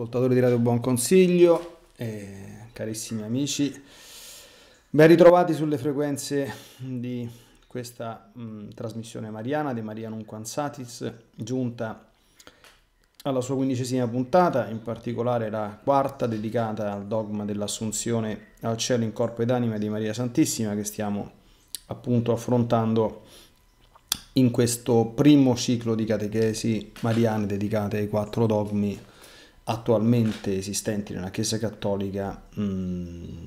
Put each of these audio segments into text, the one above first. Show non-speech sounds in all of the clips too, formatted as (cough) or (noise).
Ascoltatori di Radio Buon Consiglio, eh, carissimi amici, ben ritrovati sulle frequenze di questa mh, mm, trasmissione mariana di Maria Quansatis, giunta alla sua quindicesima puntata, in particolare la quarta dedicata al dogma dell'assunzione al cielo in corpo ed anima di Maria Santissima che stiamo appunto affrontando in questo primo ciclo di catechesi mariane dedicate ai quattro dogmi attualmente esistenti nella Chiesa Cattolica in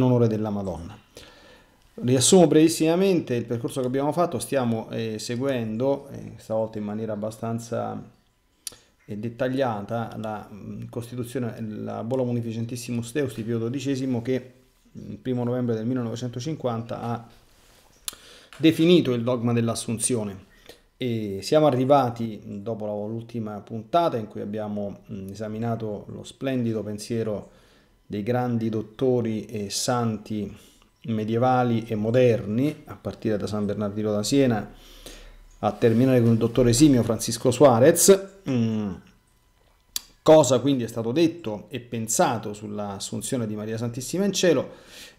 onore della Madonna. Riassumo brevissimamente il percorso che abbiamo fatto, stiamo eh, seguendo, eh, stavolta in maniera abbastanza eh, dettagliata, la mh, Costituzione, la Bolla Munificentissimus Deus di Pio XII che il 1 novembre del 1950 ha definito il dogma dell'assunzione e siamo arrivati dopo l'ultima puntata in cui abbiamo esaminato lo splendido pensiero dei grandi dottori e santi medievali e moderni, a partire da San Bernardino da Siena, a terminare con il dottore Simio Francisco Suarez cosa quindi è stato detto e pensato sull'assunzione di Maria Santissima in cielo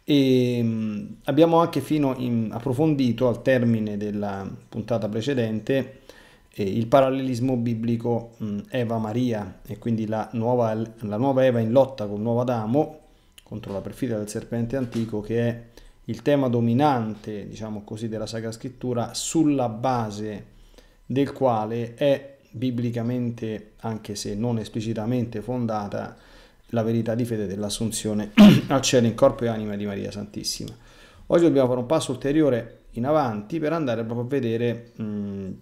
e ehm, abbiamo anche fino in, approfondito al termine della puntata precedente eh, il parallelismo biblico mh, Eva Maria e quindi la nuova, la nuova Eva in lotta col nuovo Adamo contro la perfida del serpente antico che è il tema dominante diciamo così della Sacra Scrittura sulla base del quale è biblicamente, anche se non esplicitamente fondata, la verità di fede dell'assunzione (clears throat) al cielo in corpo e anima di Maria Santissima. Oggi dobbiamo fare un passo ulteriore in avanti per andare proprio a vedere um, mm,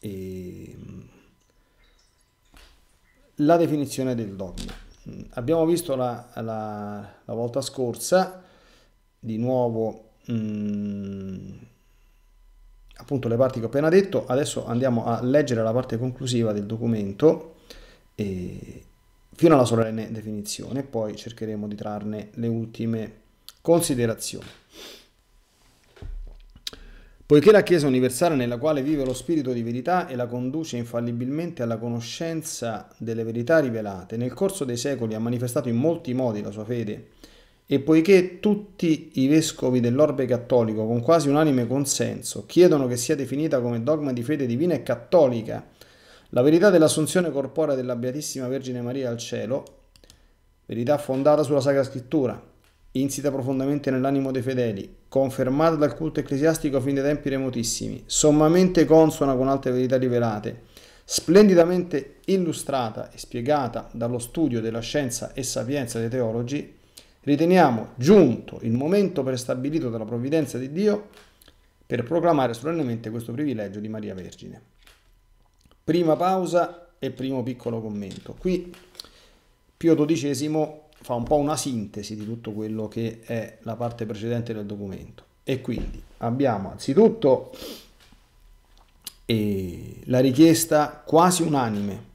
e, ehm, la definizione del dogma. Mm, abbiamo visto la, la, la volta scorsa, di nuovo... Um, appunto le parti che ho appena detto, adesso andiamo a leggere la parte conclusiva del documento fino alla solenne definizione, poi cercheremo di trarne le ultime considerazioni. Poiché la Chiesa universale nella quale vive lo spirito di verità e la conduce infallibilmente alla conoscenza delle verità rivelate, nel corso dei secoli ha manifestato in molti modi la sua fede e poiché tutti i vescovi dell'orbe cattolico, con quasi unanime consenso, chiedono che sia definita come dogma di fede divina e cattolica la verità dell'assunzione corporea della Beatissima Vergine Maria al cielo, verità fondata sulla Sacra Scrittura, insita profondamente nell'animo dei fedeli, confermata dal culto ecclesiastico fin dai tempi remotissimi, sommamente consona con altre verità rivelate, splendidamente illustrata e spiegata dallo studio della scienza e sapienza dei teologi, riteniamo giunto il momento prestabilito dalla provvidenza di Dio per proclamare solennemente questo privilegio di Maria Vergine. Prima pausa e primo piccolo commento. Qui Pio XII fa un po' una sintesi di tutto quello che è la parte precedente del documento. E quindi abbiamo anzitutto eh, la richiesta quasi unanime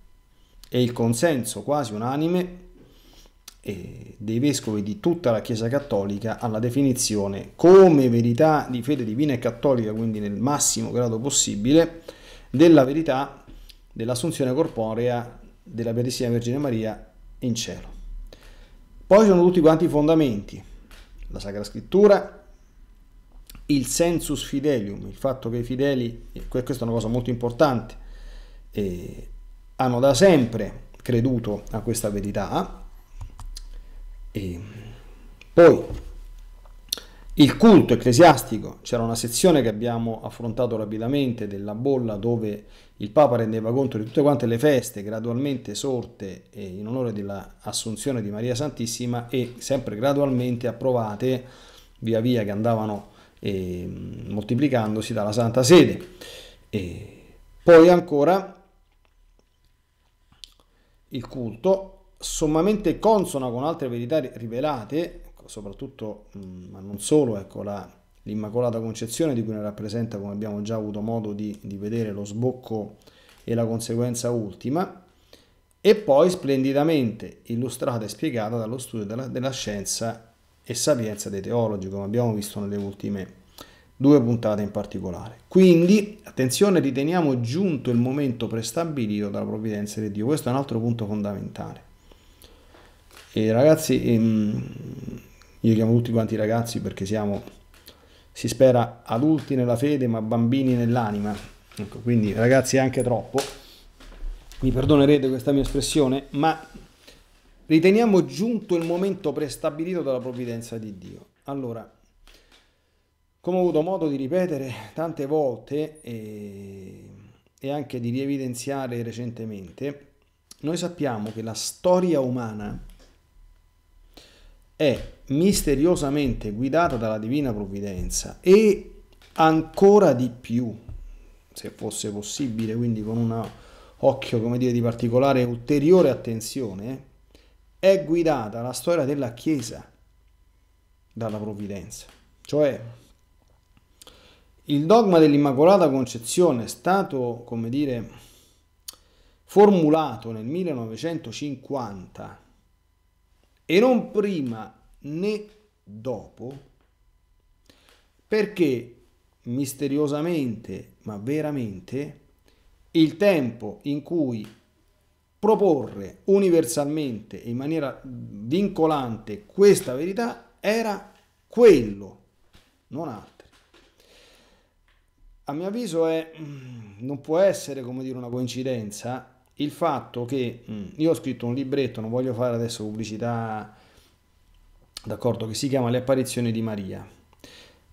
e il consenso quasi unanime dei vescovi di tutta la Chiesa Cattolica alla definizione come verità di fede divina e cattolica, quindi nel massimo grado possibile, della verità dell'assunzione corporea della Beatissima Vergine Maria in cielo. Poi sono tutti quanti i fondamenti, la Sacra Scrittura, il sensus fidelium, il fatto che i fedeli, e questa è una cosa molto importante, eh, hanno da sempre creduto a questa verità, e poi il culto ecclesiastico, c'era una sezione che abbiamo affrontato rapidamente della bolla dove il Papa rendeva conto di tutte quante le feste gradualmente sorte in onore dell'assunzione di Maria Santissima e sempre gradualmente approvate via via che andavano eh, moltiplicandosi dalla Santa Sede. E poi ancora il culto sommamente consona con altre verità rivelate, soprattutto, mm, ma non solo, ecco, la, l'Immacolata Concezione di cui ne rappresenta, come abbiamo già avuto modo di, di vedere, lo sbocco e la conseguenza ultima, e poi splendidamente illustrata e spiegata dallo studio della, della scienza e sapienza dei teologi, come abbiamo visto nelle ultime due puntate in particolare. Quindi, attenzione, riteniamo giunto il momento prestabilito dalla provvidenza di Dio, questo è un altro punto fondamentale. E ragazzi, ehm, io chiamo tutti quanti ragazzi perché siamo, si spera, adulti nella fede ma bambini nell'anima. Ecco, quindi ragazzi anche troppo. Mi perdonerete questa mia espressione, ma riteniamo giunto il momento prestabilito dalla provvidenza di Dio. Allora, come ho avuto modo di ripetere tante volte e, eh, e, anche di rievidenziare recentemente, noi sappiamo che la storia umana è misteriosamente guidata dalla divina provvidenza e ancora di più, se fosse possibile, quindi con un occhio come dire, di particolare ulteriore attenzione, è guidata la storia della Chiesa dalla provvidenza. Cioè, il dogma dell'Immacolata Concezione è stato, come dire, formulato nel 1950 e non prima né dopo, perché misteriosamente, ma veramente, il tempo in cui proporre universalmente in maniera vincolante questa verità era quello, non altri. A mio avviso è, mm, non può essere come dire una coincidenza il fatto che mh, mm, io ho scritto un libretto, non voglio fare adesso pubblicità, d'accordo, che si chiama Le apparizioni di Maria,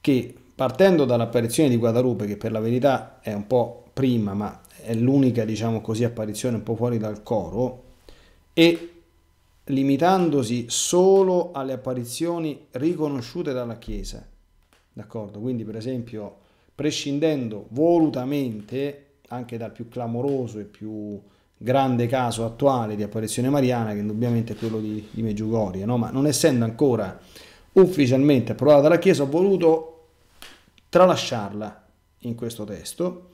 che partendo dall'apparizione di Guadalupe, che per la verità è un po' prima, ma è l'unica, diciamo così, apparizione un po' fuori dal coro, e limitandosi solo alle apparizioni riconosciute dalla Chiesa, d'accordo? Quindi per esempio prescindendo volutamente anche dal più clamoroso e più grande caso attuale di apparizione mariana che indubbiamente è quello di, di Meggiugorie, no? ma non essendo ancora ufficialmente approvata dalla Chiesa ho voluto tralasciarla in questo testo.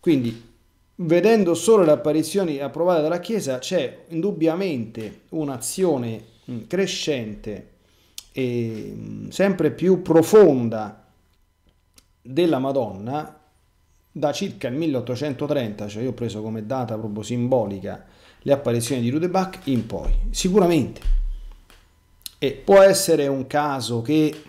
Quindi vedendo solo le apparizioni approvate dalla Chiesa c'è indubbiamente un'azione mm, crescente e mm, sempre più profonda della Madonna da circa il 1830, cioè io ho preso come data proprio simbolica le apparizioni di Rudebach in poi, sicuramente. E può essere un caso che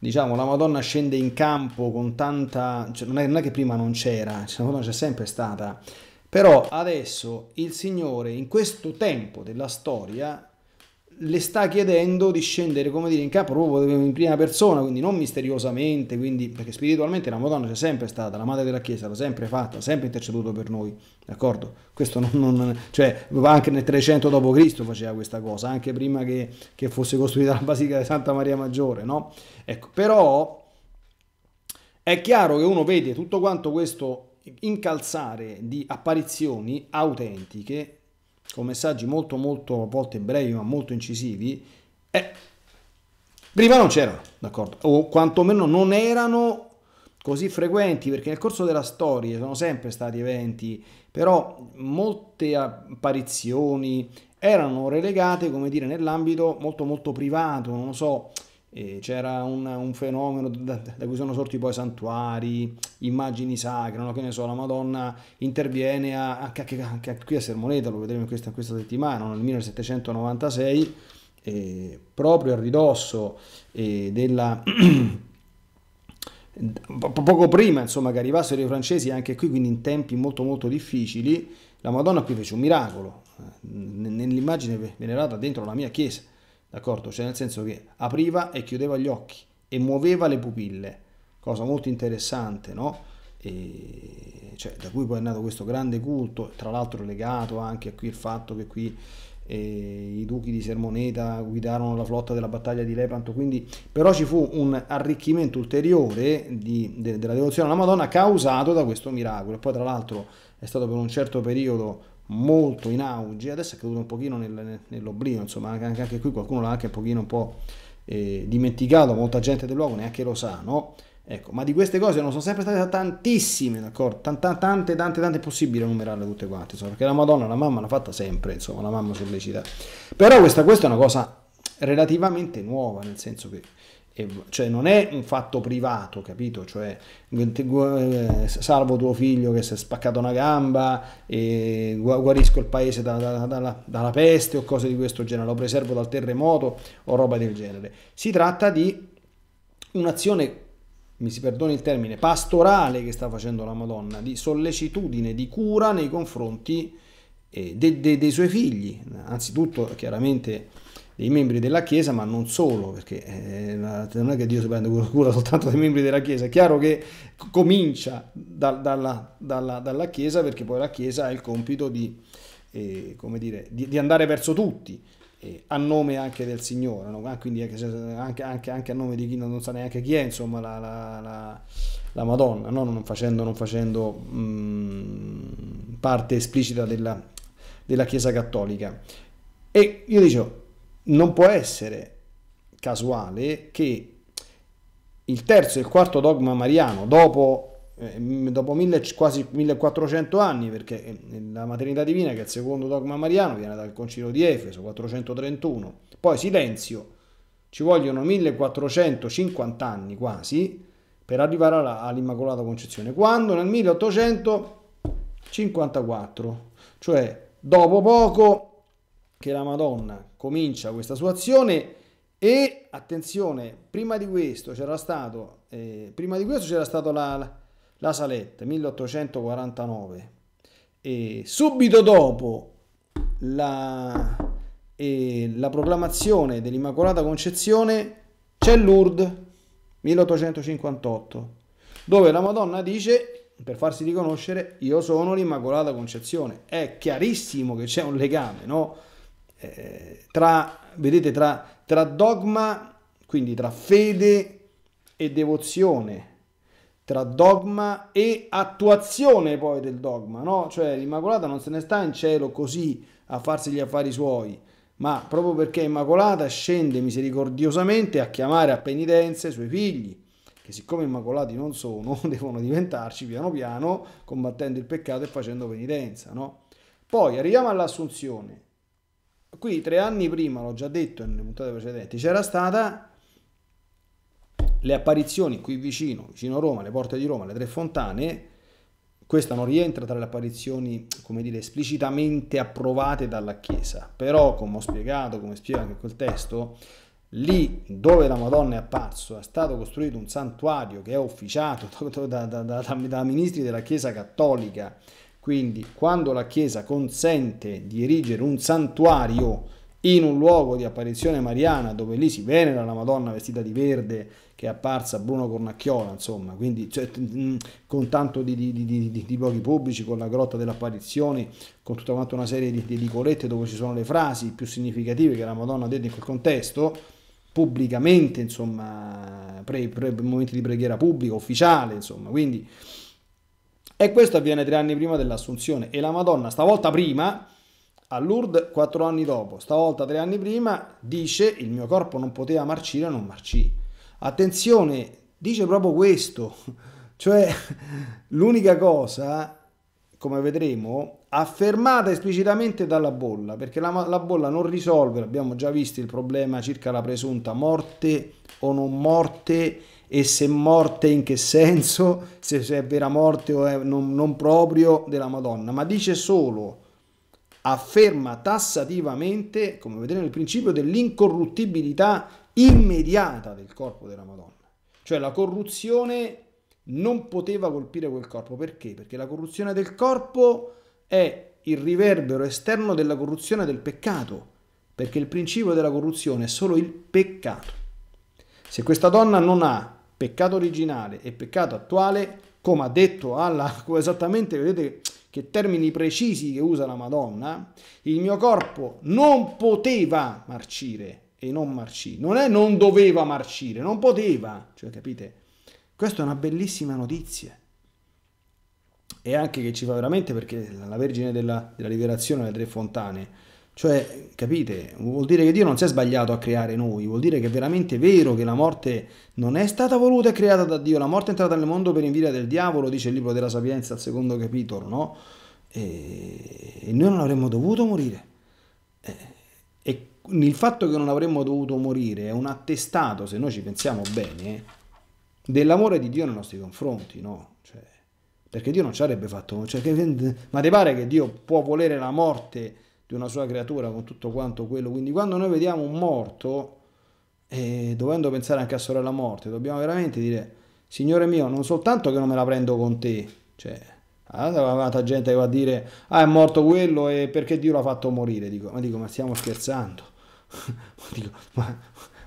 diciamo la Madonna scende in campo con tanta cioè, non, è, non, è, che prima non c'era, cioè, la Madonna c'è sempre stata, però adesso il Signore in questo tempo della storia le sta chiedendo di scendere, come dire, in capo proprio in prima persona, quindi non misteriosamente, quindi, perché spiritualmente la Madonna c'è sempre stata, la Madre della Chiesa l'ha sempre fatta, ha sempre interceduto per noi, d'accordo? Questo non, non, cioè, anche nel 300 d.C. faceva questa cosa, anche prima che, che fosse costruita la Basilica di Santa Maria Maggiore, no? Ecco, però è chiaro che uno vede tutto quanto questo incalzare di apparizioni autentiche con messaggi molto molto a volte brevi ma molto incisivi, eh, prima non c'erano, d'accordo? O quantomeno non erano così frequenti perché nel corso della storia sono sempre stati eventi, però molte apparizioni erano relegate, come dire, nell'ambito molto molto privato, non so, e c'era una, un fenomeno da, da, cui sono sorti poi santuari, immagini sacre, no? che ne so, la Madonna interviene a, anche, anche, anche, qui a Sermoneta, lo vedremo in questa, in questa settimana, nel 1796, eh, proprio a ridosso eh, della... (clears throat) poco prima insomma, che arrivassero i francesi anche qui quindi in tempi molto molto difficili la Madonna qui fece un miracolo eh, nell'immagine venerata dentro la mia chiesa d'accordo? Cioè nel senso che apriva e chiudeva gli occhi e muoveva le pupille, cosa molto interessante, no? E cioè, da cui poi è nato questo grande culto, tra l'altro legato anche a qui il fatto che qui eh, i duchi di Sermoneta guidarono la flotta della battaglia di Lepanto, quindi però ci fu un arricchimento ulteriore di, de, della devozione alla Madonna causato da questo miracolo. E poi tra l'altro è stato per un certo periodo molto in auge, adesso è caduto un pochino nel, nell'oblio, insomma anche, anche, qui qualcuno l'ha anche un pochino un po' eh, dimenticato, molta gente del luogo neanche lo sa, no? Ecco, ma di queste cose non sono sempre state tantissime, d'accordo? Tanta, tante, tante, tante, è possibile enumerarle tutte quante, insomma, perché la Madonna, la mamma l'ha fatta sempre, insomma, la mamma sollecita. Però questa, questa è una cosa relativamente nuova, nel senso che cioè non è un fatto privato, capito? Cioè, eh, salvo tuo figlio che si è spaccato una gamba, guarisco il paese da, da, da, dalla peste o cose di questo genere, lo preservo dal terremoto o roba del genere. Si tratta di un'azione mi si perdoni il termine, pastorale che sta facendo la Madonna, di sollecitudine, di cura nei confronti eh, dei de, de suoi figli, anzitutto chiaramente dei membri della Chiesa, ma non solo, perché eh, non è che Dio si prende cura soltanto dei membri della Chiesa, è chiaro che comincia da, dalla, dalla, dalla, Chiesa perché poi la Chiesa ha il compito di, eh, dire, di, di andare verso tutti. Eh, a nome anche del Signore, no? Ah, quindi anche, anche, anche, a nome di chi non sa neanche chi è, insomma, la, la, la, la Madonna, no? non facendo, non facendo mh, mm, parte esplicita della, della Chiesa Cattolica. E io dicevo, non può essere casuale che il terzo e il quarto dogma mariano, dopo, eh, dopo mille, quasi 1400 anni, perché eh, la maternità divina, che è il secondo dogma mariano, viene dal concilio di Efeso 431, poi silenzio, ci vogliono 1450 anni quasi per arrivare all'Immacolata Concezione, quando nel 1854, cioè dopo poco che la Madonna comincia questa sua azione e attenzione, prima di questo c'era stato, eh, prima di questo c'era stato la, la, Salette 1849 e subito dopo la, eh, la proclamazione dell'Immacolata Concezione c'è Lourdes 1858 dove la Madonna dice per farsi riconoscere io sono l'Immacolata Concezione è chiarissimo che c'è un legame no? Eh, tra, vedete, tra, tra dogma, quindi tra fede e devozione, tra dogma e attuazione poi del dogma, no? Cioè l'Immacolata non se ne sta in cielo così a farsi gli affari suoi, ma proprio perché Immacolata scende misericordiosamente a chiamare a penitenza i suoi figli, che siccome immacolati non sono, (laughs) devono diventarci piano piano combattendo il peccato e facendo penitenza, no? Poi arriviamo all'assunzione qui tre anni prima, l'ho già detto nelle puntate precedenti, c'era stata le apparizioni qui vicino, vicino a Roma, le porte di Roma, le tre fontane, questa non rientra tra le apparizioni, come dire, esplicitamente approvate dalla Chiesa, però come ho spiegato, come spiega anche quel testo, lì dove la Madonna è apparsa è stato costruito un santuario che è officiato (laughs) da, da, da, da ministri della Chiesa cattolica, quindi quando la Chiesa consente di erigere un santuario in un luogo di apparizione mariana dove lì si venera la Madonna vestita di verde che è apparsa Bruno Cornacchiola, insomma, quindi cioè, con tanto di, di, di, di, luoghi pubblici, con la grotta dell'apparizione, con tutta quanta una serie di, di dove ci sono le frasi più significative che la Madonna ha detto in quel contesto, pubblicamente, insomma, pre, pre, momenti di preghiera pubblica, ufficiale, insomma, quindi e questo avviene tre anni prima dell'assunzione. E la Madonna, stavolta prima, a Lourdes quattro anni dopo, stavolta tre anni prima, dice il mio corpo non poteva marcire, non marcì. Attenzione, dice proprio questo. (laughs) Cioè, (laughs) l'unica cosa, come vedremo, affermata esplicitamente dalla bolla, perché la, la bolla non risolve, abbiamo già visto, il problema circa la presunta morte o non morte e se morte in che senso, se, è vera morte o è non, non proprio della Madonna, ma dice solo, afferma tassativamente, come vedremo, il principio dell'incorruttibilità immediata del corpo della Madonna. Cioè la corruzione non poteva colpire quel corpo, perché? Perché la corruzione del corpo è il riverbero esterno della corruzione del peccato, perché il principio della corruzione è solo il peccato. Se questa donna non ha peccato originale e peccato attuale, come ha detto alla, (laughs) esattamente, vedete che termini precisi che usa la Madonna, il mio corpo non poteva marcire e non marcì, non è non doveva marcire, non poteva, cioè capite? Questa è una bellissima notizia e anche che ci fa veramente perché la Vergine della, della Liberazione, le tre fontane, cioè, capite? Vuol dire che Dio non si è sbagliato a creare noi, vuol dire che è veramente vero che la morte non è stata voluta e creata da Dio, la morte è entrata nel mondo per invidia del diavolo, dice il libro della Sapienza al secondo capitolo, no? E, e noi non avremmo dovuto morire. Eh, e il fatto che non avremmo dovuto morire è un attestato, se noi ci pensiamo bene, dell'amore di Dio nei nostri confronti, no? Cioè, perché Dio non ci avrebbe fatto... Cioè, che, ma ti pare che Dio può volere la morte di una sua creatura con tutto quanto quello. Quindi quando noi vediamo un morto, e eh, dovendo pensare anche a sorella morte, dobbiamo veramente dire, Signore mio, non soltanto che non me la prendo con te, cioè, tanta ah, gente che va a dire, ah è morto quello e perché Dio l'ha fatto morire, dico, ma dico, ma stiamo scherzando, (laughs) dico, ma,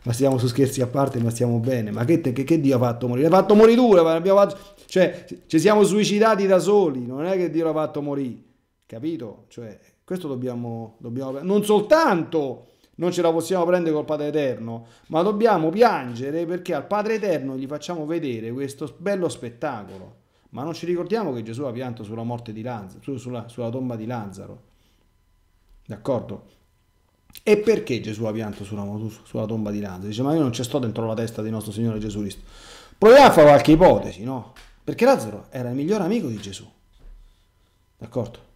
ma, stiamo su scherzi a parte, ma stiamo bene, ma che, che, che Dio ha fatto morire? L'ha fatto morire tu, abbiamo fatto... cioè, ci siamo suicidati da soli, non è che Dio l'ha fatto morire, capito? Cioè, questo dobbiamo, dobbiamo... Non soltanto non ce la possiamo prendere col Padre Eterno, ma dobbiamo piangere perché al Padre Eterno gli facciamo vedere questo bello spettacolo. Ma non ci ricordiamo che Gesù ha pianto sulla morte di Lazzaro, sulla, sulla tomba di Lazzaro. D'accordo? E perché Gesù ha pianto sulla, sulla tomba di Lazzaro? Dice, ma io non ci sto dentro la testa di nostro Signore Gesù Cristo. Proviamo a fare qualche ipotesi, no? Perché Lazzaro era il miglior amico di Gesù. D'accordo?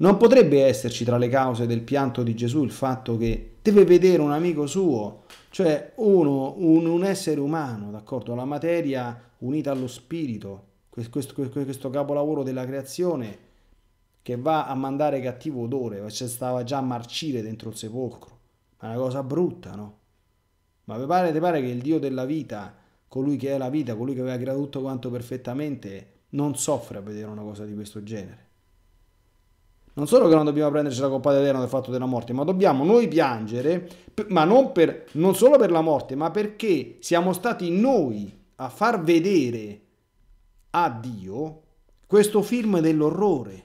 Non potrebbe esserci tra le cause del pianto di Gesù il fatto che deve vedere un amico suo, cioè uno, un, un essere umano, d'accordo? La materia unita allo spirito, questo, questo, questo, capolavoro della creazione che va a mandare cattivo odore, cioè stava già a marcire dentro il sepolcro. È una cosa brutta, no? Ma vi pare, vi pare che il Dio della vita, colui che è la vita, colui che aveva creato tutto quanto perfettamente, non soffre a vedere una cosa di questo genere? Non solo che non dobbiamo prenderci la coppa d'eterno del fatto della morte, ma dobbiamo noi piangere, ma non, per, non solo per la morte, ma perché siamo stati noi a far vedere a Dio questo film dell'orrore.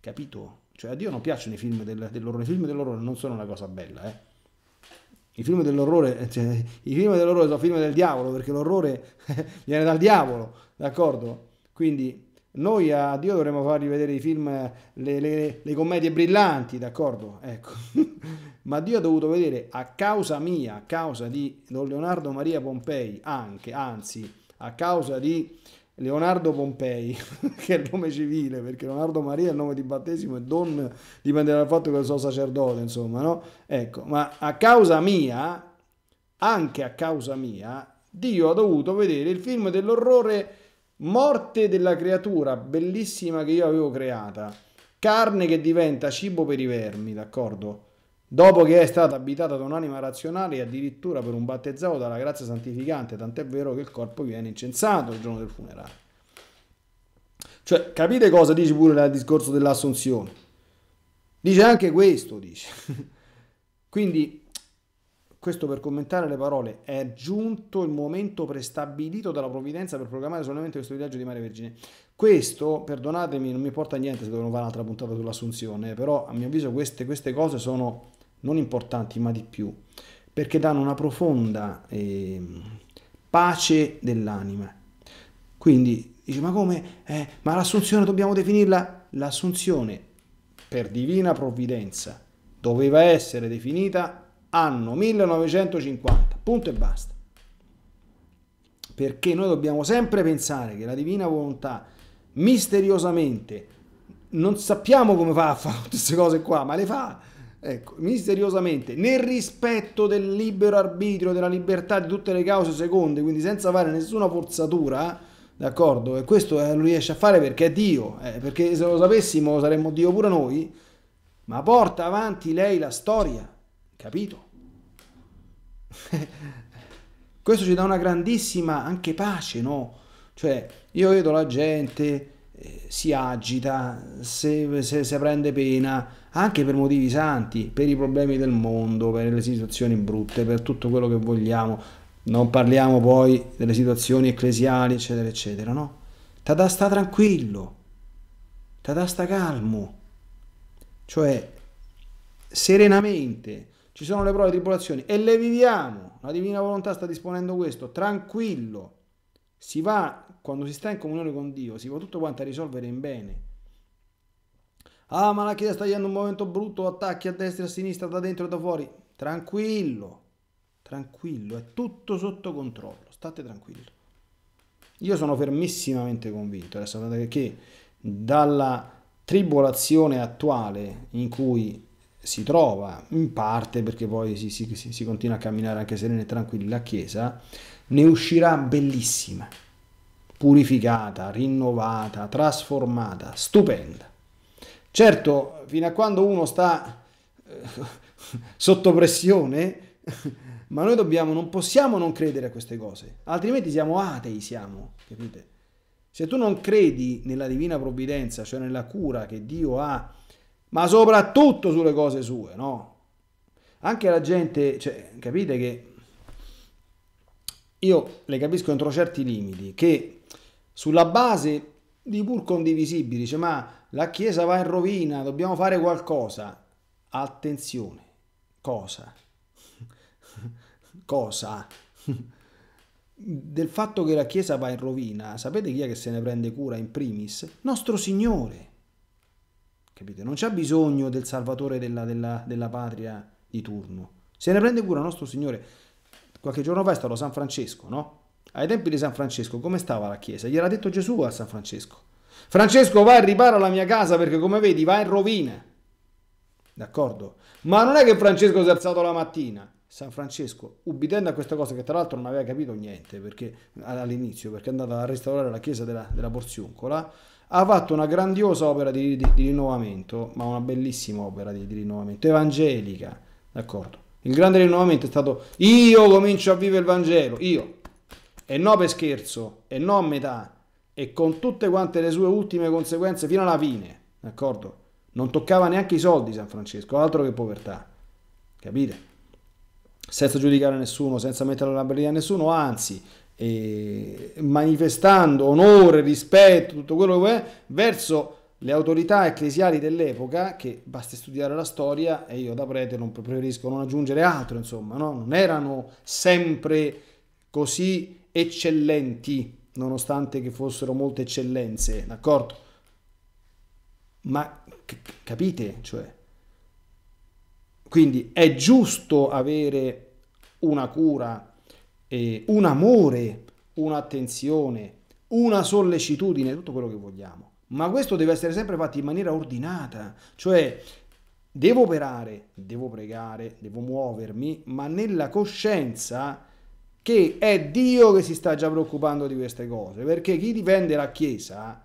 Capito? Cioè a Dio non piacciono i film del, dell'orrore, i film dell'orrore non sono una cosa bella, eh. I film dell'orrore, eh, cioè, i film dell'orrore sono film del diavolo, perché l'orrore (laughs) viene dal diavolo, d'accordo? Quindi noi a Dio dovremmo fargli vedere i film, le, le, le commedie brillanti, d'accordo? Ecco. (laughs) Ma Dio ha dovuto vedere a causa mia, a causa di Don Leonardo Maria Pompei, anche, anzi, a causa di Leonardo Pompei, (laughs) che è il nome civile, perché Leonardo Maria è il nome di battesimo e Don dipende dal fatto che sono sacerdote, insomma, no? Ecco, ma a causa mia, anche a causa mia, Dio ha dovuto vedere il film dell'orrore Morte della creatura bellissima che io avevo creata. Carne che diventa cibo per i vermi, d'accordo? Dopo che è stata abitata da un'anima razionale e addirittura per un battezzato dalla grazia santificante, tant'è vero che il corpo viene incensato il giorno del funerale. Cioè, capite cosa dice pure dal discorso dell'assunzione? Dice anche questo, dice. (laughs) Quindi questo per commentare le parole è giunto il momento prestabilito dalla provvidenza per programmare solamente questo viaggio di Mare Vergine. Questo, perdonatemi, non mi importa niente se dovremmo fare un'altra puntata sull'assunzione, però a mio avviso queste, queste cose sono non importanti ma di più, perché danno una profonda eh, pace dell'anima. Quindi dice ma come? Eh, ma l'assunzione dobbiamo definirla? L'assunzione per divina provvidenza doveva essere definita anno 1950, punto e basta. Perché noi dobbiamo sempre pensare che la divina volontà misteriosamente, non sappiamo come fa a fare tutte queste cose qua, ma le fa, ecco, misteriosamente, nel rispetto del libero arbitrio, della libertà di tutte le cause seconde, quindi senza fare nessuna forzatura, d'accordo? E questo eh, lo riesce a fare perché è Dio, eh, perché se lo sapessimo saremmo Dio pure noi, ma porta avanti lei la storia Capito? (laughs) Questo ci dà una grandissima anche pace, no? Cioè, io vedo la gente eh, si agita, se, se, se, prende pena, anche per motivi santi, per i problemi del mondo, per le situazioni brutte, per tutto quello che vogliamo. Non parliamo poi delle situazioni ecclesiali, eccetera, eccetera, no? Tada sta tranquillo, tada sta calmo, cioè serenamente ci sono le prove e tribolazioni e le viviamo. La divina volontà sta disponendo questo, tranquillo. Si va, quando si sta in comunione con Dio, si va tutto quanto a risolvere in bene. Ah, ma la Chiesa sta avendo un momento brutto, attacchi a destra e a sinistra, da dentro e da fuori. Tranquillo, tranquillo, è tutto sotto controllo, state tranquilli. Io sono fermissimamente convinto, adesso che dalla tribolazione attuale in cui si trova, in parte perché poi si, si, si continua a camminare anche serena e tranquilla la chiesa, ne uscirà bellissima, purificata, rinnovata, trasformata, stupenda. Certo, fino a quando uno sta eh, (laughs) sotto pressione, (laughs) ma noi dobbiamo, non possiamo non credere a queste cose, altrimenti siamo atei, siamo, capite? Se tu non credi nella divina provvidenza, cioè nella cura che Dio ha ma soprattutto sulle cose sue, no? Anche la gente, cioè, capite che io le capisco entro certi limiti, che sulla base di pur condivisibili, dice ma la Chiesa va in rovina, dobbiamo fare qualcosa. Attenzione, cosa? (laughs) cosa? Del fatto che la Chiesa va in rovina, sapete chi è che se ne prende cura in primis? Nostro Signore capite? Non c'è bisogno del salvatore della, della, della patria di turno. Se ne prende cura nostro Signore. Qualche giorno fa è stato San Francesco, no? Ai tempi di San Francesco come stava la Chiesa? Gli era detto Gesù a San Francesco. Francesco vai e ripara la mia casa perché come vedi va in rovina. D'accordo? Ma non è che Francesco si è alzato la mattina. San Francesco, ubbidendo a questa cosa che tra l'altro non aveva capito niente perché, all'inizio, perché è andato a restaurare la chiesa della, della Porziuncola, ha fatto una grandiosa opera di, di, di rinnovamento, ma una bellissima opera di, di rinnovamento, evangelica, d'accordo? Il grande rinnovamento è stato io comincio a vivere il Vangelo, io, e no per scherzo, e no a metà, e con tutte quante le sue ultime conseguenze fino alla fine, d'accordo? Non toccava neanche i soldi San Francesco, altro che povertà, capite? Senza giudicare nessuno, senza mettere la bellezza a nessuno, anzi, eh, manifestando onore, rispetto, tutto quello che è, verso le autorità ecclesiali dell'epoca, che basta studiare la storia, e io da prete non preferisco non aggiungere altro, insomma, no? non erano sempre così eccellenti, nonostante che fossero molte eccellenze, d'accordo? Ma capite, cioè, quindi è giusto avere una cura eh, un amore, un'attenzione, una sollecitudine, tutto quello che vogliamo. Ma questo deve essere sempre fatto in maniera ordinata, cioè devo operare, devo pregare, devo muovermi, ma nella coscienza che è Dio che si sta già preoccupando di queste cose, perché chi difende la Chiesa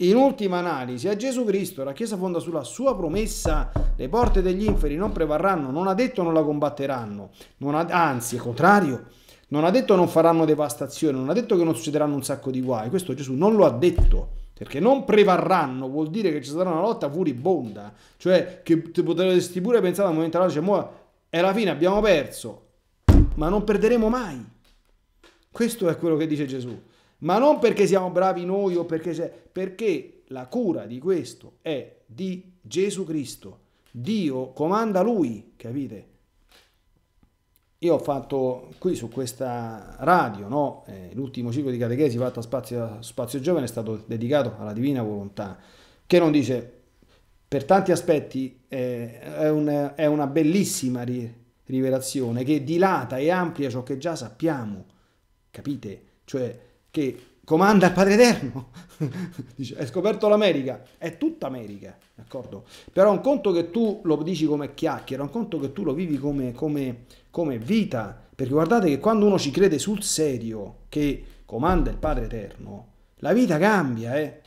in ultima analisi, a Gesù Cristo la Chiesa fonda sulla sua promessa, le porte degli inferi non prevarranno, non ha detto non la combatteranno, non ha, anzi è contrario, non ha detto non faranno devastazione, non ha detto che non succederanno un sacco di guai, questo Gesù non lo ha detto, perché non prevarranno vuol dire che ci sarà una lotta furibonda, cioè che potresti pure pensare al momento all'altro, cioè, è la fine, abbiamo perso, ma non perderemo mai, questo è quello che dice Gesù ma non perché siamo bravi noi o perché, perché la cura di questo è di Gesù Cristo. Dio comanda lui, capite? Io ho fatto qui su questa radio, no? eh, l'ultimo ciclo di catechesi fatto a Spazio, Spazio Giovane è stato dedicato alla divina volontà, che non dice, per tanti aspetti eh, è, un, è, una bellissima ri, rivelazione che dilata e amplia ciò che già sappiamo, capite? Cioè, che comanda il Padre Eterno, (laughs) dice, hai scoperto l'America, è tutta America, d'accordo? Però un conto che tu lo dici come chiacchiera, un conto che tu lo vivi come, come, come vita, perché guardate che quando uno ci crede sul serio che comanda il Padre Eterno, la vita cambia, eh?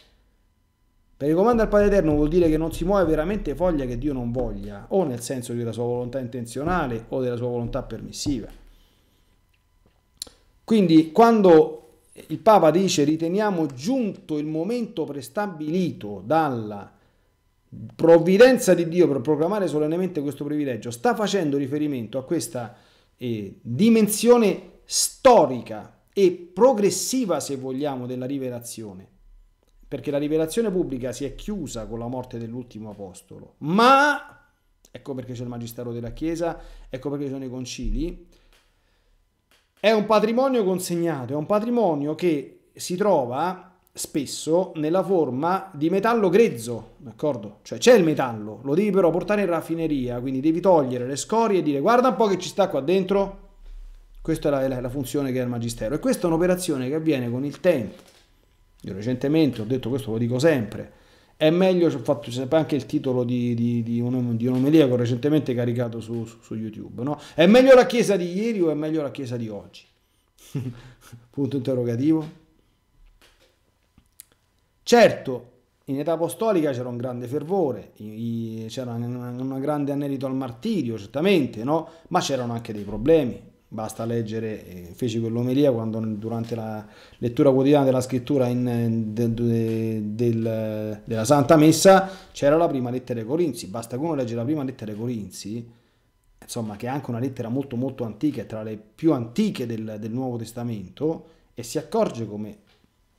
Perché comanda il Padre Eterno vuol dire che non si muove veramente foglia che Dio non voglia, o nel senso della sua volontà intenzionale o della sua volontà permissiva. Quindi quando il Papa dice riteniamo giunto il momento prestabilito dalla provvidenza di Dio per proclamare solennemente questo privilegio. Sta facendo riferimento a questa eh, dimensione storica e progressiva, se vogliamo, della rivelazione. Perché la rivelazione pubblica si è chiusa con la morte dell'ultimo apostolo. Ma, ecco perché c'è il magistero della Chiesa, ecco perché ci sono i concili, è un patrimonio consegnato, è un patrimonio che si trova spesso nella forma di metallo grezzo, d'accordo? Cioè c'è il metallo, lo devi però portare in raffineria, quindi devi togliere le scorie e dire guarda un po' che ci sta qua dentro. Questa è la, la, la funzione che ha il magistero e questa è un'operazione che avviene con il tempo. Io recentemente ho detto questo, lo dico sempre, è meglio, ho fatto c'è anche il titolo di, di, di, un, di un'omelia che ho recentemente caricato su, su, su YouTube, no? È meglio la chiesa di ieri o è meglio la chiesa di oggi? (laughs) Punto interrogativo. Certo, in età apostolica c'era un grande fervore, c'era un grande anelito al martirio, certamente, no? ma c'erano anche dei problemi basta leggere, feci quell'omelia quando durante la lettura quotidiana della scrittura in, de, de, del, della Santa Messa c'era la prima lettera ai Corinzi, basta che uno legge la prima lettera ai Corinzi, insomma che è anche una lettera molto molto antica, è tra le più antiche del, del Nuovo Testamento, e si accorge come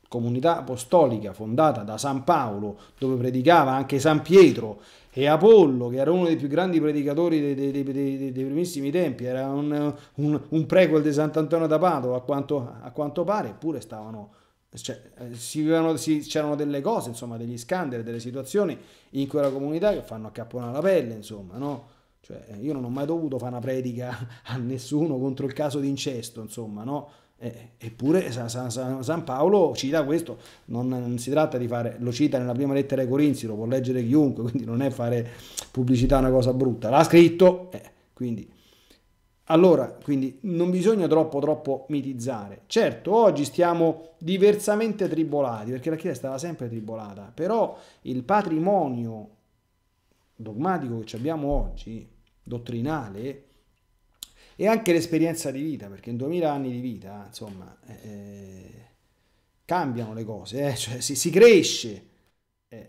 comunità apostolica fondata da San Paolo, dove predicava anche San Pietro e Apollo, che era uno dei più grandi predicatori dei, dei, dei, dei primissimi tempi, era un, un, un, prequel di Sant'Antonio da Padova a quanto, a quanto pare, eppure stavano, cioè, eh, si, si, c'erano delle cose, insomma, degli scandali, delle situazioni in quella comunità che fanno accapponare la pelle, insomma, no? Cioè, io non ho mai dovuto fare una predica (laughs) a nessuno contro il caso di incesto, insomma, no? Eh, eppure San, San, San, Paolo cita questo, non, non, si tratta di fare, lo cita nella prima lettera ai Corinzi, lo può leggere chiunque, (laughs) quindi non è fare pubblicità una cosa brutta, l'ha scritto, eh, quindi... Allora, quindi non bisogna troppo troppo mitizzare. Certo, oggi stiamo diversamente tribolati, perché la Chiesa è sempre tribolata, però il patrimonio dogmatico che abbiamo oggi, dottrinale, e anche l'esperienza di vita, perché in 2000 anni di vita, insomma, eh, eh, cambiano le cose, eh? cioè, si, si cresce, eh,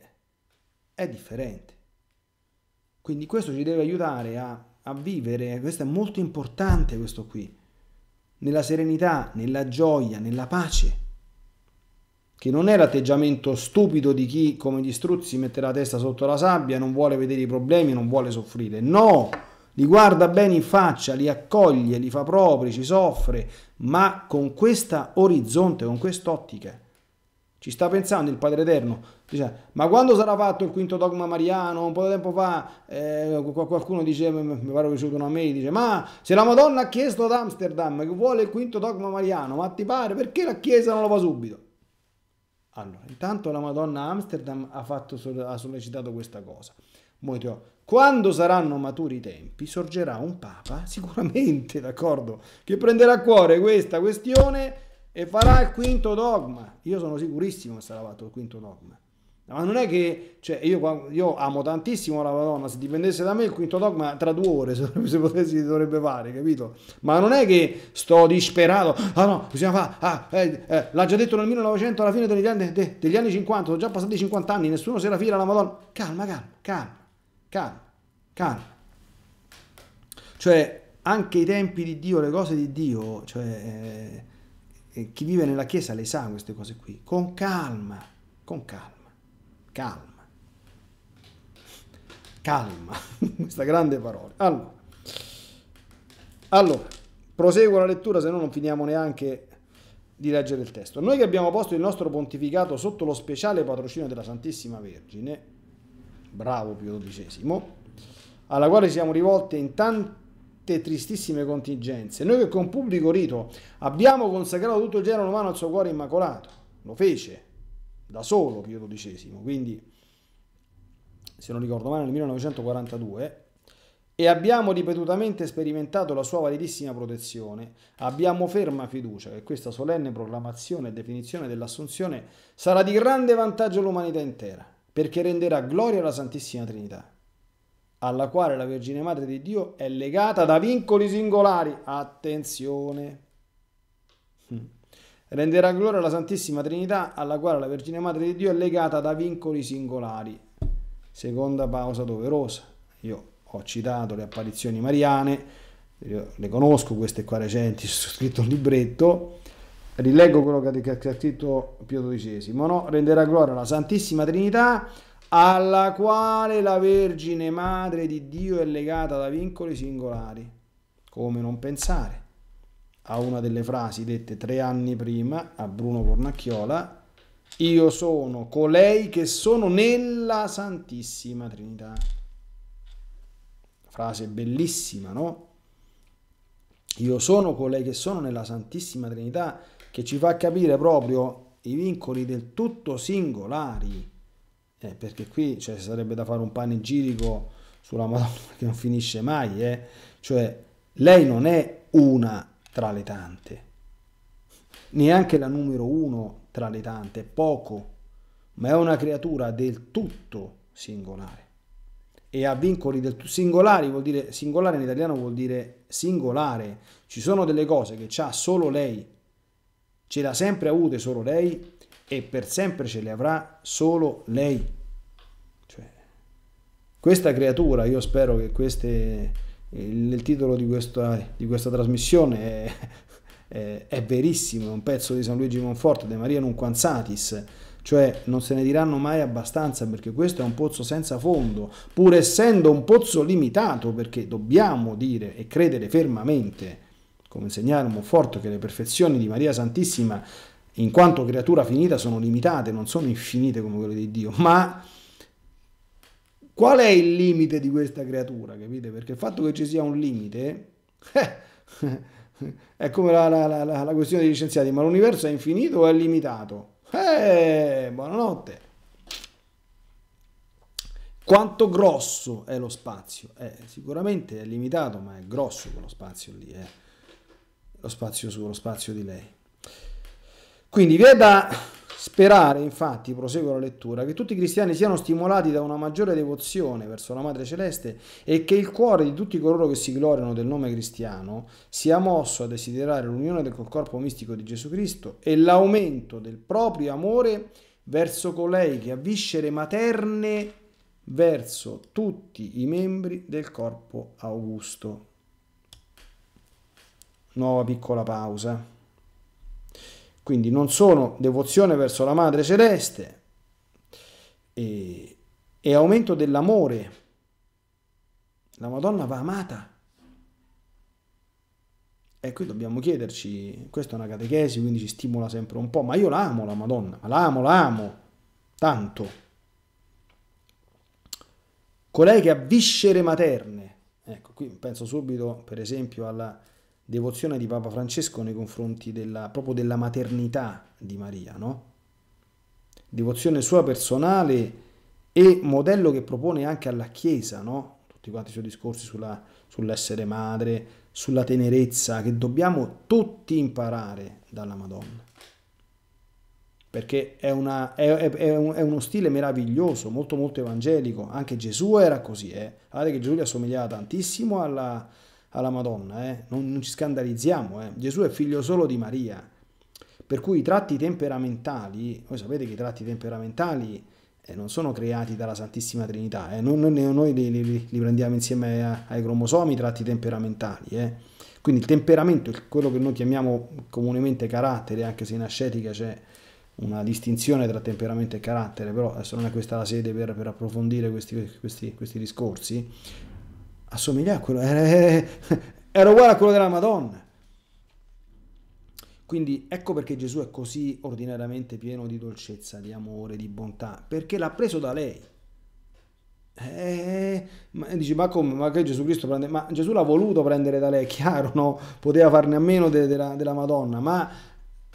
è differente. Quindi questo ci deve aiutare a, a vivere, questo è molto importante questo qui, nella serenità, nella gioia, nella pace che non è l'atteggiamento stupido di chi, come gli struzzi, mette la testa sotto la sabbia, non vuole vedere i problemi, non vuole soffrire. No! li guarda bene in faccia, li accoglie, li fa propri, ci soffre, ma con questa orizzonte, con quest'ottica. Ci sta pensando il Padre Eterno, dice, ma quando sarà fatto il quinto dogma mariano? Un po' di tempo fa eh, qualcuno dice, mi pare piaciuto una mail, dice, ma se la Madonna ha chiesto ad Amsterdam che vuole il quinto dogma mariano, ma ti pare perché la Chiesa non lo fa subito? Allora, intanto la Madonna Amsterdam ha, fatto, ha sollecitato questa cosa. Moito. Quando saranno maturi i tempi, sorgerà un papa, (laughs) sicuramente, d'accordo, che prenderà a cuore questa questione e farà il quinto dogma. Io sono sicurissimo che sarà fatto il quinto dogma. Ma non è che, cioè, io, io, amo tantissimo la Madonna, se dipendesse da me il quinto dogma tra due ore, (laughs) se, se potessi, dovrebbe fare, capito? Ma non è che sto disperato, ah no, bisogna fare, ah, eh, eh, l'ha già detto nel 1900 alla fine degli anni, de, degli anni 50, sono già passati 50 anni, nessuno si era fila alla Madonna. Calma, calma, calma calma, calma. Cioè, anche i tempi di Dio, le cose di Dio, cioè, eh, eh, chi vive nella Chiesa le sa queste cose qui, con calma, con calma, calma, calma, (laughs) questa grande parola. Allora, allora, proseguo la lettura, se no non finiamo neanche di leggere il testo. Noi che abbiamo posto il nostro pontificato sotto lo speciale patrocinio della Santissima Vergine, bravo Pio XII, alla quale siamo rivolte in tante tristissime contingenze. Noi che con pubblico rito abbiamo consacrato tutto il genere umano al suo cuore immacolato, lo fece da solo Pio XII, quindi se non ricordo male nel 1942, e abbiamo ripetutamente sperimentato la sua validissima protezione. Abbiamo ferma fiducia che questa solenne proclamazione e definizione dell'assunzione sarà di grande vantaggio all'umanità intera perché renderà gloria alla Santissima Trinità, alla quale la Vergine Madre di Dio è legata da vincoli singolari. Attenzione! Hm. Renderà gloria alla Santissima Trinità, alla quale la Vergine Madre di Dio è legata da vincoli singolari. Seconda pausa doverosa. Io ho citato le apparizioni mariane, le conosco queste qua recenti, ho (laughs) scritto un libretto rileggo quello che ha scritto Pio XII, no? renderà gloria alla Santissima Trinità alla quale la Vergine Madre di Dio è legata da vincoli singolari. Come non pensare a una delle frasi dette tre anni prima a Bruno Cornacchiola, io sono colei che sono nella Santissima Trinità. Frase bellissima, no? Io sono colei che sono nella Santissima Trinità che ci fa capire proprio i vincoli del tutto singolari, eh, perché qui cioè, sarebbe da fare un panegirico sulla Madonna (laughs) che non finisce mai, eh. cioè lei non è una tra le tante, neanche la numero uno tra le tante, poco, ma è una creatura del tutto singolare e ha vincoli del tutto singolari, vuol dire singolare in italiano vuol dire singolare, ci sono delle cose che ha solo lei ce l'ha sempre avute solo lei e per sempre ce le avrà solo lei. Cioè, questa creatura, io spero che queste, il, il titolo di questa, di questa trasmissione è, (laughs) è, è, verissimo, è un pezzo di San Luigi Monforte, De Maria Nunquanzatis, cioè non se ne diranno mai abbastanza perché questo è un pozzo senza fondo, pur essendo un pozzo limitato perché dobbiamo dire e credere fermamente come segnala Monforto che le perfezioni di Maria Santissima in quanto creatura finita sono limitate, non sono infinite come quelle di Dio, ma qual è il limite di questa creatura, capite? Perché il fatto che ci sia un limite (laughs) eh, è come la, la, la, la, questione degli scienziati, ma l'universo è infinito o è limitato? Eh, buonanotte. Quanto grosso è lo spazio? Eh, sicuramente è limitato, ma è grosso quello spazio lì. Eh lo spazio suo, lo spazio di lei. Quindi vi è da sperare, infatti, prosegue la lettura, che tutti i cristiani siano stimolati da una maggiore devozione verso la Madre Celeste e che il cuore di tutti coloro che si gloriano del nome cristiano sia mosso a desiderare l'unione col corpo mistico di Gesù Cristo e l'aumento del proprio amore verso colei che ha viscere materne verso tutti i membri del corpo augusto nuova piccola pausa. Quindi non sono devozione verso la Madre Celeste e, e aumento dell'amore. La Madonna va amata. E qui dobbiamo chiederci, questa è una catechesi, quindi ci stimola sempre un po', ma io l'amo la Madonna, l'amo, la tanto. Colei che ha viscere materne, ecco, qui penso subito per esempio alla, devozione di Papa Francesco nei confronti della, proprio della maternità di Maria, no? Devozione sua personale e modello che propone anche alla Chiesa, no? Tutti quanti i suoi discorsi sulla, sull'essere madre, sulla tenerezza che dobbiamo tutti imparare dalla Madonna. Perché è, una, è, è, è uno stile meraviglioso, molto molto evangelico. Anche Gesù era così. Eh? Guardate che Gesù gli assomigliava tantissimo alla, alla Madonna, eh? non, non, ci scandalizziamo, eh? Gesù è figlio solo di Maria, per cui i tratti temperamentali, voi sapete che i tratti temperamentali eh, non sono creati dalla Santissima Trinità, eh. non, non, noi, li, li, li, prendiamo insieme a, ai cromosomi i tratti temperamentali, eh. quindi il temperamento, quello che noi chiamiamo comunemente carattere, anche se in ascetica c'è una distinzione tra temperamento e carattere, però adesso non è questa la sede per, per approfondire questi, questi, questi discorsi, assomiglia a quello, eh, eh, era uguale a quello della Madonna. Quindi ecco perché Gesù è così ordinariamente pieno di dolcezza, di amore, di bontà, perché l'ha preso da lei. Eh, ma, dici, ma come? Ma che Gesù Cristo prende? Ma Gesù l'ha voluto prendere da lei, (laughs) chiaro, no? Poteva farne a meno de, de della Madonna, ma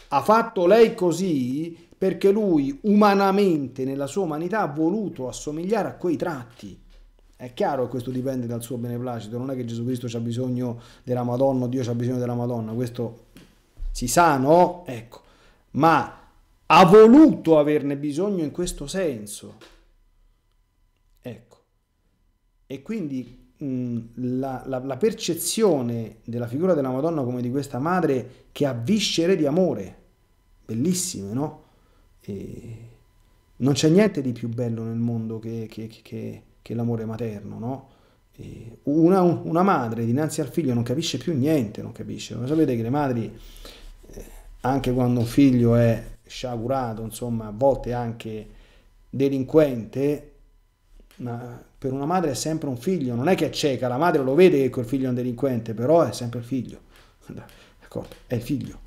ha fatto lei così perché lui umanamente, nella sua umanità, ha voluto assomigliare a quei tratti. È chiaro che questo dipende dal suo beneplacito, non è che Gesù Cristo ha bisogno della Madonna, o Dio ha bisogno della Madonna, questo si sa, no? Ecco, ma ha voluto averne bisogno in questo senso. Ecco, e quindi mh, la, la, la percezione della figura della Madonna come di questa madre che ha viscere di amore, bellissime, no? E non c'è niente di più bello nel mondo che, che, che che l'amore materno, no? Una, una, madre dinanzi al figlio non capisce più niente, non capisce. Ma sapete che le madri, eh, anche quando un figlio è sciagurato, insomma, a volte anche delinquente, ma per una madre è sempre un figlio, non è che è cieca, la madre lo vede che quel figlio è un delinquente, però è sempre il figlio, (laughs) d'accordo? È il figlio.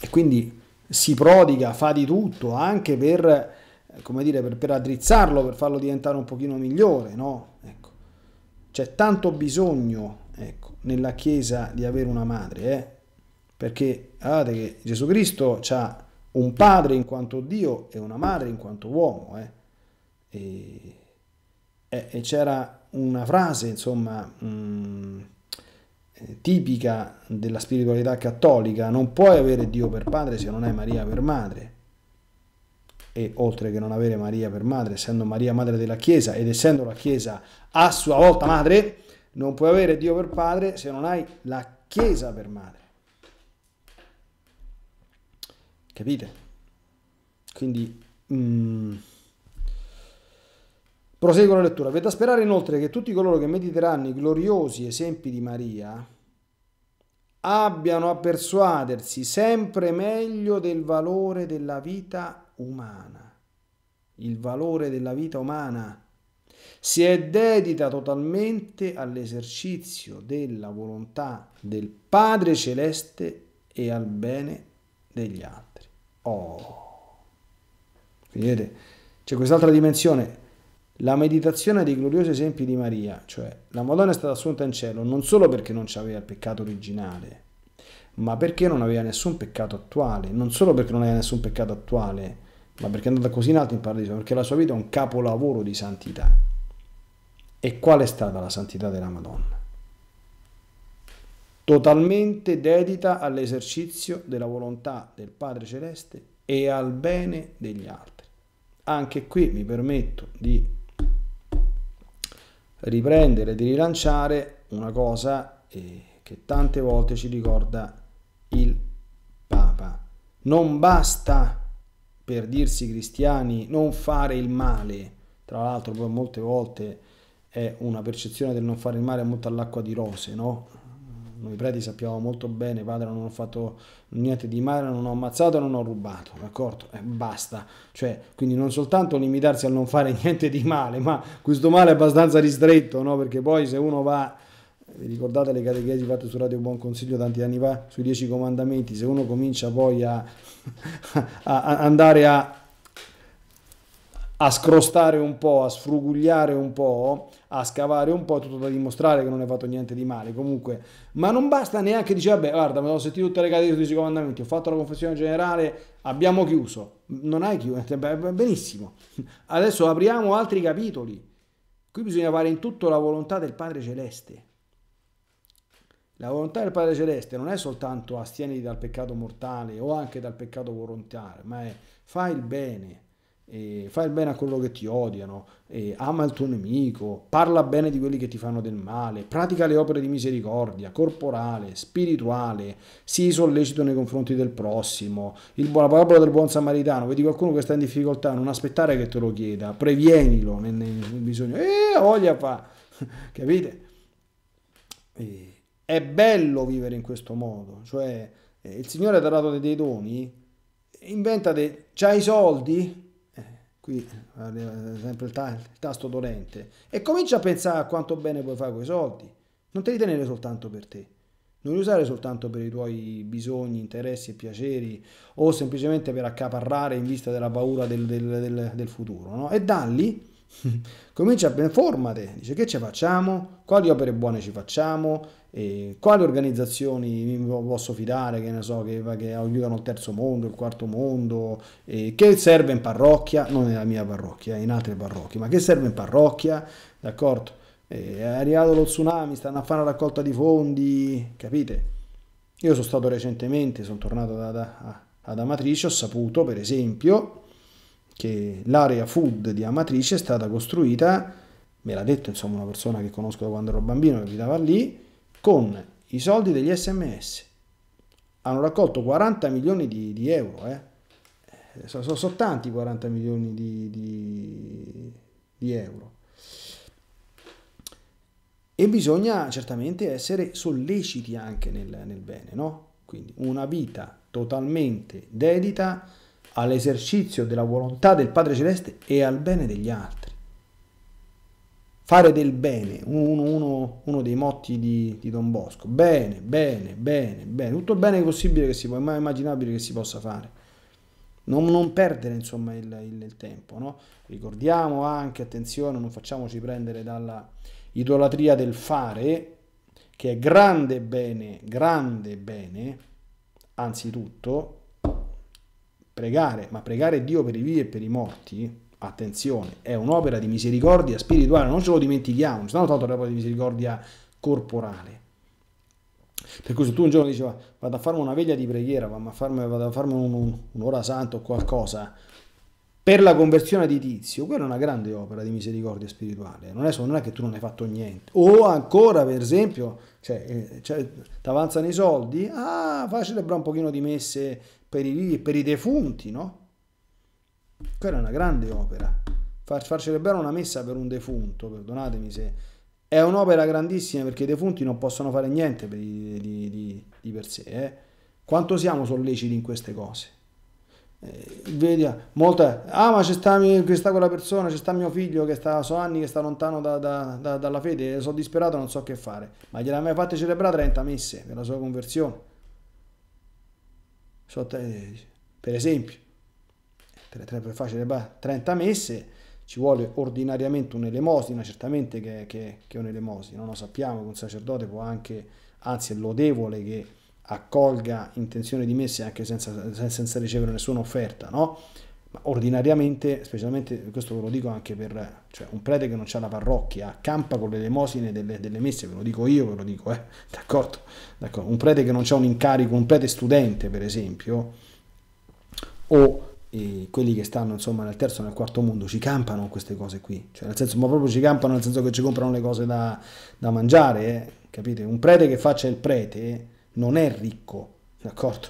E quindi si prodiga, fa di tutto anche per come dire, per, per addrizzarlo, per farlo diventare un pochino migliore, no? Ecco. C'è tanto bisogno, ecco, nella Chiesa di avere una madre, eh? Perché, guardate che Gesù Cristo ha un padre in quanto Dio e una madre in quanto uomo, eh? E, e, e c'era una frase, insomma... Mh, mm, eh, tipica della spiritualità cattolica, non puoi avere Dio per padre se non hai Maria per madre e oltre che non avere Maria per madre, essendo Maria madre della Chiesa ed essendo la Chiesa a sua volta madre, non puoi avere Dio per padre se non hai la Chiesa per madre. Capite? Quindi... Mm, Proseguo la lettura. V'è da sperare inoltre che tutti coloro che mediteranno i gloriosi esempi di Maria abbiano a persuadersi sempre meglio del valore della vita umana, il valore della vita umana. Si è dedita totalmente all'esercizio della volontà del Padre Celeste e al bene degli altri. Oh! Vedete, c'è quest'altra dimensione. La meditazione dei gloriosi esempi di Maria, cioè la Madonna è stata assunta in cielo non solo perché non aveva il peccato originale, ma perché non aveva nessun peccato attuale, non solo perché non aveva nessun peccato attuale, ma perché è andata così in alto in paradiso? Perché la sua vita è un capolavoro di santità. E qual è stata la santità della Madonna? Totalmente dedita all'esercizio della volontà del Padre Celeste e al bene degli altri. Anche qui mi permetto di riprendere, di rilanciare una cosa eh, che tante volte ci ricorda il Papa. Non basta per dirsi cristiani, non fare il male, tra l'altro poi molte volte è una percezione del non fare il male molto all'acqua di rose, no? Noi preti sappiamo molto bene, padre, non ho fatto niente di male, non ho ammazzato, non ho rubato, d'accordo? Eh, basta. Cioè, quindi non soltanto limitarsi a non fare (laughs) niente di male, ma questo male è abbastanza ristretto, no? Perché poi se uno va vi ricordate le catechesi fatte su Radio Buon Consiglio tanti anni fa sui dieci comandamenti, se uno comincia poi a, a andare a, a scrostare un po', a sfrugugliare un po', a scavare un po', tutto da dimostrare che non è fatto niente di male. Comunque, ma non basta neanche dire, vabbè, guarda, mi sono sentito tutte le catene sui comandamenti, ho fatto la confessione generale, abbiamo chiuso. Non hai chiuso, (laughs) benissimo. Adesso apriamo altri capitoli. Qui bisogna fare in tutto la volontà del Padre Celeste. La volontà del Padre Celeste non è soltanto astieniti dal peccato mortale o anche dal peccato volontario, ma è fai il bene, eh, fai il bene a quello che ti odiano, eh, ama il tuo nemico, parla bene di quelli che ti fanno del male, pratica le opere di misericordia, corporale, spirituale, sii sollecito nei confronti del prossimo. Il, la parola del buon samaritano, vedi qualcuno che sta in difficoltà, non aspettare che te lo chieda, previenilo nel, nel bisogno. E eh, voglia fa, (laughs) capite? Eh è bello vivere in questo modo, cioè eh, il Signore ti ha dato dei doni, inventate, c'hai i soldi, eh, qui eh, arriva eh, sempre il, ta il, tasto dolente, e comincia a pensare a quanto bene puoi fare con i soldi. Non te li tenere soltanto per te, non li usare soltanto per i tuoi bisogni, interessi e piaceri, o semplicemente per accaparrare in vista della paura del, del, del, del futuro, no? E dalli (laughs) Comincia a informare, dice che ci facciamo, quali opere buone ci facciamo, quali organizzazioni mi posso fidare, che ne so, che, che aiutano il terzo mondo, il quarto mondo, che serve in parrocchia, non nella mia parrocchia, in altre parrocchie, ma che serve in parrocchia, d'accordo? è arrivato lo tsunami, stanno a fare la raccolta di fondi, capite? Io sono stato recentemente, sono tornato da, da, ad Amatrice, ho saputo per esempio che l'area food di Amatrice è stata costruita, me l'ha detto insomma una persona che conosco da quando ero bambino che abitava lì, con i soldi degli sms. Hanno raccolto 40 milioni di, di euro, eh. eh sono, sono, sono, tanti 40 milioni di, di, di euro. E bisogna certamente essere solleciti anche nel, nel bene, no? Quindi una vita totalmente dedita all'esercizio della volontà del Padre Celeste e al bene degli altri. Fare del bene, uno, uno, uno dei motti di, di, Don Bosco. Bene, bene, bene, bene. Tutto il bene possibile che si può, mai immaginabile che si possa fare. Non, non perdere insomma il, il, il tempo. No? Ricordiamo anche, attenzione, non facciamoci prendere dalla idolatria del fare, che è grande bene, grande bene, anzitutto, pregare, ma pregare Dio per i vivi e per i morti, attenzione, è un'opera di misericordia spirituale, non ce lo dimentichiamo, non è tanto un'opera di misericordia corporale. Per cui se tu un giorno dici vado a farmi una veglia di preghiera, vado a farmi, vado a farmi un, un, un'ora santa o qualcosa, per la conversione di Tizio, quella è una grande opera di misericordia spirituale, non è, solo, non è che tu non hai fatto niente. O ancora, per esempio, cioè, eh, cioè, ti avanzano i soldi, ah, fai celebrare un pochino di messe per i, per i defunti, no? Quella è una grande opera. Far, far celebrare una messa per un defunto, perdonatemi se... È un'opera grandissima perché i defunti non possono fare niente per, di, di, di, per sé. Eh? Quanto siamo solleciti in queste cose? Eh, vedi, molta, ah ma c'è sta, sta quella persona, c'è sta mio figlio che sta, so anni che sta lontano da, da, da, dalla fede, sono disperato, non so che fare. Ma gliel'ha mai fatta celebrare 30 messe per la sua conversione? per esempio, per, per far celebrare 30 messe ci vuole ordinariamente un'elemosina, certamente che, che, che è un'elemosina, lo sappiamo che un sacerdote può anche, anzi è lodevole che accolga intenzione di messe anche senza, senza ricevere nessuna offerta, no? Ma ordinariamente, specialmente questo ve lo dico anche per cioè, un prete che non ha la parrocchia, campa con le elemosine delle, delle, messe, ve lo dico io, ve lo dico, eh? (laughs) d'accordo? d'accordo? Un prete che non ha un incarico, un prete studente per esempio, o eh, quelli che stanno insomma nel terzo e nel quarto mondo ci campano queste cose qui, cioè nel senso, ma proprio ci campano nel senso che ci comprano le cose da, da mangiare, eh? capite? Un prete che faccia il prete non è ricco, d'accordo?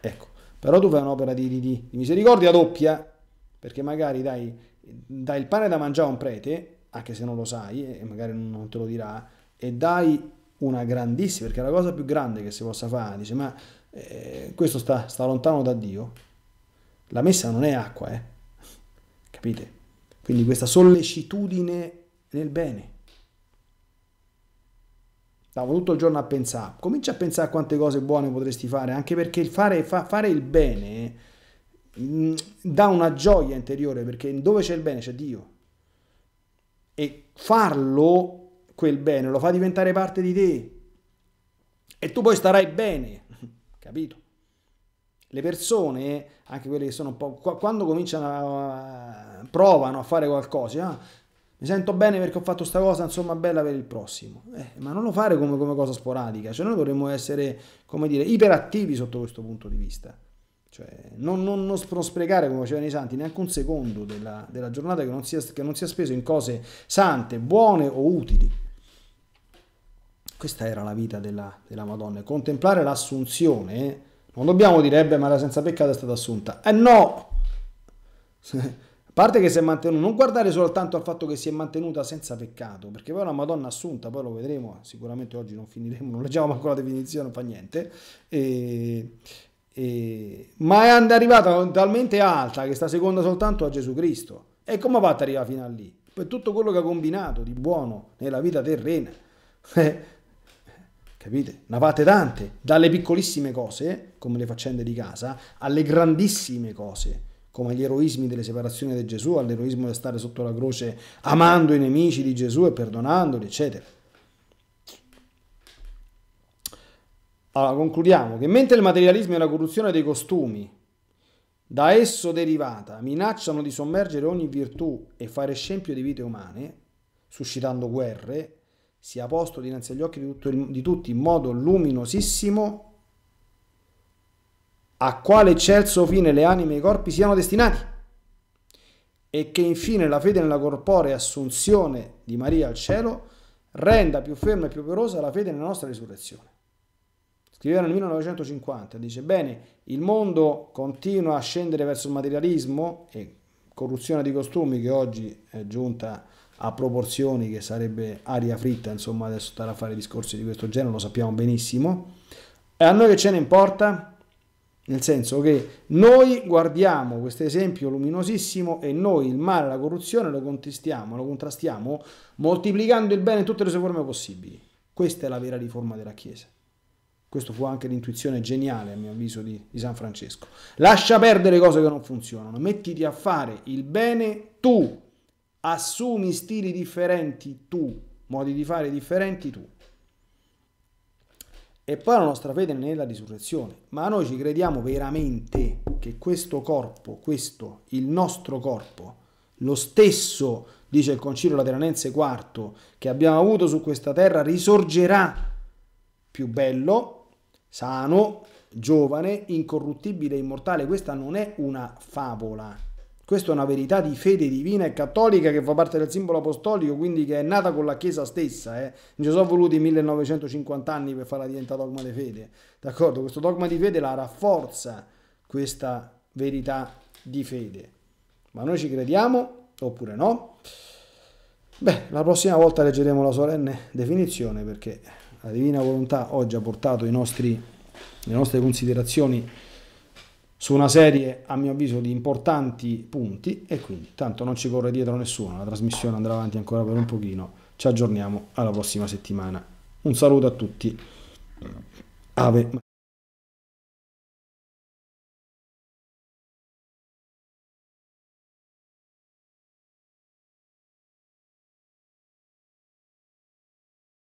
Ecco, però tu fai un'opera di, di, di misericordia doppia, perché magari dai, dai, il pane da mangiare a un prete, anche se non lo sai, e magari non te lo dirà, e dai una grandissima, perché è la cosa più grande che si possa fare, dice, ma eh, questo sta, sta lontano da Dio, la messa non è acqua, eh? capite? Quindi questa sollecitudine nel bene. Stavo tutto il giorno a pensare. Comincia a pensare a quante cose buone potresti fare, anche perché fare, fa, fare il bene mh, mm, dà una gioia interiore, perché dove c'è il bene c'è Dio. E farlo, quel bene, lo fa diventare parte di te. E tu poi starai bene, (laughs) capito? le persone, anche quelle che sono un po', quando cominciano a, provano a fare qualcosa, ah, mi sento bene perché ho fatto sta cosa, insomma, bella per il prossimo. Eh, ma non lo fare come, come, cosa sporadica, cioè noi dovremmo essere, come dire, iperattivi sotto questo punto di vista. Cioè, non, non, non sprecare, come facevano i santi, neanche un secondo della, della giornata che non, sia, che non sia speso in cose sante, buone o utili. Questa era la vita della, della Madonna. Contemplare l'assunzione, eh, non dobbiamo dire, eh beh, ma la senza peccato è stata assunta. Eh no! (laughs) parte che si è mantenuta, non guardare soltanto al fatto che si è mantenuta senza peccato, perché poi è una Madonna assunta, poi lo vedremo, sicuramente oggi non finiremo, non leggiamo ancora la definizione, non fa niente, e, e, ma è arrivata talmente alta che sta seconda soltanto a Gesù Cristo. E come va ad arrivare fino a lì? Per tutto quello che ha combinato di buono nella vita terrena. (laughs) Eh, capite? Ne fate tante, dalle piccolissime cose, come le faccende di casa, alle grandissime cose come agli eroismi delle separazioni di Gesù, all'eroismo di stare sotto la croce amando i nemici di Gesù e perdonandoli, eccetera. Allora, concludiamo che mentre il materialismo e la corruzione dei costumi da esso derivata minacciano di sommergere ogni virtù e fare scempio di vite umane, suscitando guerre, sia posto dinanzi agli occhi di, il, di tutti in modo luminosissimo a quale eccelso fine le anime e i corpi siano destinati e che infine la fede nella corporea assunzione di Maria al cielo renda più ferma e più operosa la fede nella nostra risurrezione. Scriveva nel 1950, dice, bene, il mondo continua a scendere verso il materialismo e corruzione di costumi che oggi è giunta a proporzioni che sarebbe aria fritta, insomma adesso stare a fare discorsi di questo genere lo sappiamo benissimo, e a noi che ce ne importa? Nel senso che noi guardiamo questo esempio luminosissimo e noi il male, la corruzione lo contestiamo, lo contrastiamo moltiplicando il bene in tutte le sue forme possibili. Questa è la vera riforma della Chiesa. Questo fu anche l'intuizione geniale, a mio avviso, di, di, San Francesco. Lascia perdere cose che non funzionano, mettiti a fare il bene tu, assumi stili differenti tu, modi di fare differenti tu e poi la nostra fede nella risurrezione. Ma noi ci crediamo veramente che questo corpo, questo, il nostro corpo, lo stesso, dice il Concilio Lateranense IV, che abbiamo avuto su questa terra, risorgerà più bello, sano, giovane, incorruttibile, immortale. Questa non è una favola. Questa è una verità di fede divina e cattolica che fa parte del simbolo apostolico, quindi che è nata con la Chiesa stessa. Eh. Non ci sono voluti 1950 anni per farla diventare dogma di fede. D'accordo? Questo dogma di fede la rafforza questa verità di fede. Ma noi ci crediamo oppure no? Beh, la prossima volta leggeremo la solenne definizione perché la divina volontà oggi ha portato i nostri, le nostre considerazioni su una serie a mio avviso di importanti punti e quindi tanto non ci corre dietro nessuno, la trasmissione andrà avanti ancora per un pochino, ci aggiorniamo alla prossima settimana. Un saluto a tutti. Ave.